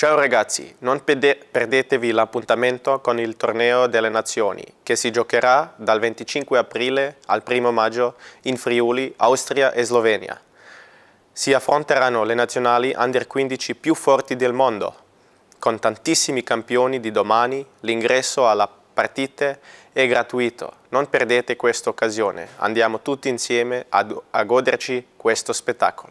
Ciao ragazzi, non perdetevi l'appuntamento con il torneo delle nazioni che si giocherà dal 25 aprile al 1 maggio in Friuli, Austria e Slovenia. Si affronteranno le nazionali under 15 più forti del mondo, con tantissimi campioni di domani, l'ingresso alla partita è gratuito. Non perdete questa occasione, andiamo tutti insieme a goderci questo spettacolo.